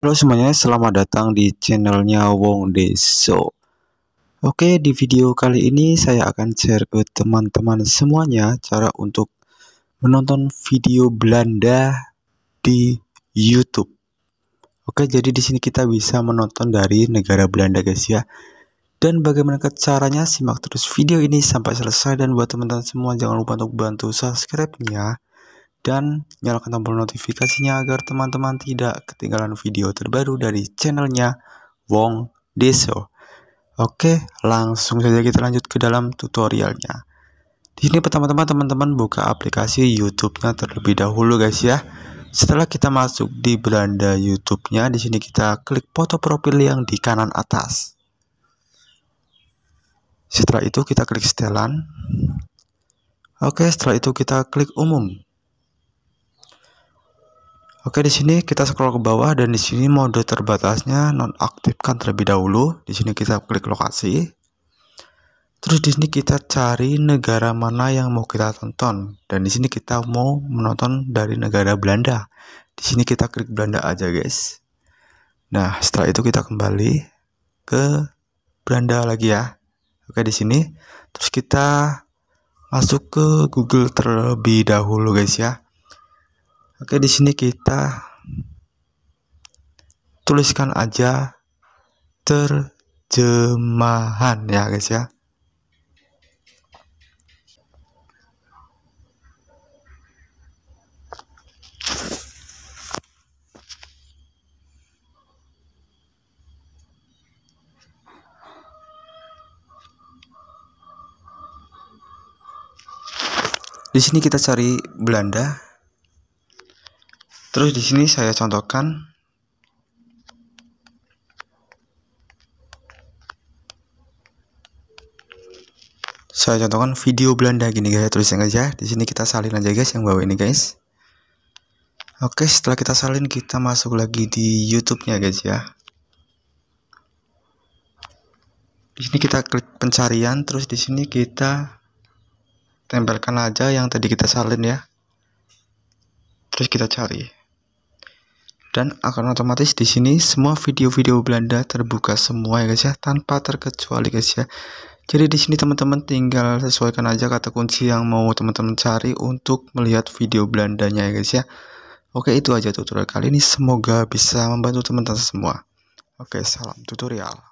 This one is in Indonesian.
Halo semuanya, selamat datang di channelnya Wong Deso. Oke, di video kali ini saya akan share ke teman-teman semuanya cara untuk menonton video Belanda di YouTube. Oke, jadi di sini kita bisa menonton dari negara Belanda guys ya. Dan bagaimana caranya simak terus video ini sampai selesai dan buat teman-teman semua jangan lupa untuk bantu subscribe-nya dan nyalakan tombol notifikasinya agar teman-teman tidak ketinggalan video terbaru dari channelnya Wong Deso. Oke, langsung saja kita lanjut ke dalam tutorialnya. Di sini pertama-tama teman-teman buka aplikasi YouTube-nya terlebih dahulu guys ya. Setelah kita masuk di beranda YouTube-nya, di sini kita klik foto profil yang di kanan atas. Setelah itu kita klik setelan. Oke, setelah itu kita klik umum. Oke, di sini kita scroll ke bawah dan di sini mode terbatasnya nonaktifkan terlebih dahulu. Di sini kita klik lokasi. Terus di sini kita cari negara mana yang mau kita tonton. Dan di sini kita mau menonton dari negara Belanda. Di sini kita klik Belanda aja, guys. Nah, setelah itu kita kembali ke Belanda lagi ya. Oke, di sini terus kita masuk ke Google terlebih dahulu, guys ya. Oke, di sini kita tuliskan aja terjemahan ya guys ya. Di sini kita cari Belanda Terus di sini saya contohkan saya contohkan video Belanda gini guys Terus yang aja di sini kita salin aja guys yang bawah ini guys oke setelah kita salin kita masuk lagi di YouTube nya guys ya di sini kita klik pencarian terus di sini kita tempelkan aja yang tadi kita salin ya terus kita cari dan akan otomatis di sini semua video-video Belanda terbuka semua ya guys ya tanpa terkecuali guys ya jadi di sini teman-teman tinggal sesuaikan aja kata kunci yang mau teman-teman cari untuk melihat video Belandanya ya guys ya oke itu aja tutorial kali ini semoga bisa membantu teman-teman semua oke salam tutorial